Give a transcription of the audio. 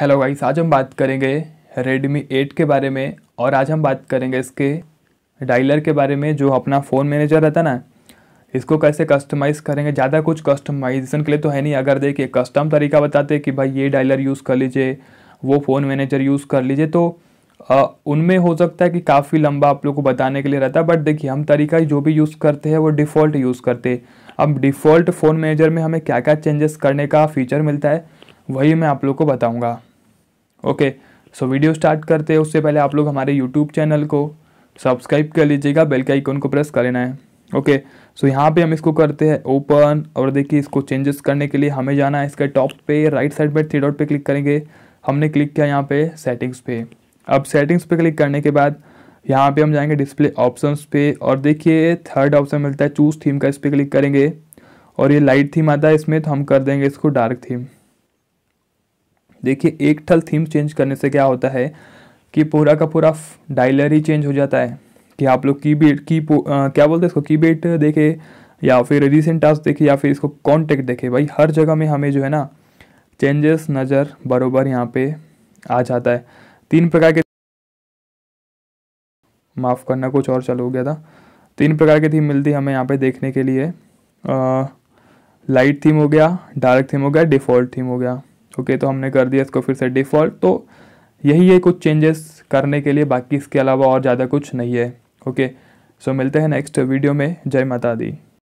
hello guys आज हम बात करेंगे रेडमी 8 के बारे में और आज हम बात करेंगे इसके डायलर के बारे में जो अपना फ़ोन मैनेजर रहता ना इसको कैसे कस्टमाइज़ करेंगे ज़्यादा कुछ कस्टमाइजेशन के लिए तो है नहीं अगर देखिए कस्टम तरीका बताते कि भाई ये डायलर यूज़ कर लीजिए वो फ़ोन मैनेजर यूज़ कर लीजिए तो उनमें हो सकता है कि काफ़ी लंबा आप लोग को बताने के लिए रहता है बट देखिए हम तरीका जो भी यूज़ करते हैं वो डिफ़ॉल्ट यूज़ करते हैं अब डिफ़ॉल्ट फ़ोन मैनेजर में हमें क्या क्या चेंजेस करने का फीचर मिलता है वही मैं आप लोग को बताऊँगा ओके सो वीडियो स्टार्ट करते हैं उससे पहले आप लोग हमारे यूट्यूब चैनल को सब्सक्राइब कर लीजिएगा बेल के आइकन को प्रेस कर लेना है ओके सो यहाँ पे हम इसको करते हैं ओपन और देखिए इसको चेंजेस करने के लिए हमें जाना है इसके टॉप पे राइट साइड पर थ्री डॉट पे क्लिक करेंगे हमने क्लिक किया यहाँ पे सेटिंग्स पे अब सेटिंग्स पे क्लिक करने के बाद यहाँ पे हम जाएंगे डिस्प्ले ऑप्शंस पे और देखिए थर्ड ऑप्शन मिलता है चूज थीम का इस पर क्लिक करेंगे और ये लाइट थीम आता है इसमें तो हम कर देंगे इसको डार्क थीम देखिए एक ठल थीम चेंज करने से क्या होता है कि पूरा का पूरा डायलरी चेंज हो जाता है कि आप लोग की बेट की आ, क्या बोलते हैं इसको की बेट देखे या फिर रिसेंट टास्क देखे या फिर इसको कॉन्टेक्ट देखे भाई हर जगह में हमें जो है ना चेंजेस नज़र बरोबर यहाँ पे आ जाता है तीन प्रकार के माफ़ करना कुछ और चालू हो गया था तीन प्रकार की थीम मिलती है हमें यहाँ पे देखने के लिए लाइट थीम हो गया डार्क थीम हो गया डिफ़ॉल्ट थीम हो गया ओके तो हमने कर दिया इसको फिर से डिफ़ॉल्ट तो यही है कुछ चेंजेस करने के लिए बाकी इसके अलावा और ज़्यादा कुछ नहीं है ओके सो मिलते हैं नेक्स्ट वीडियो में जय माता दी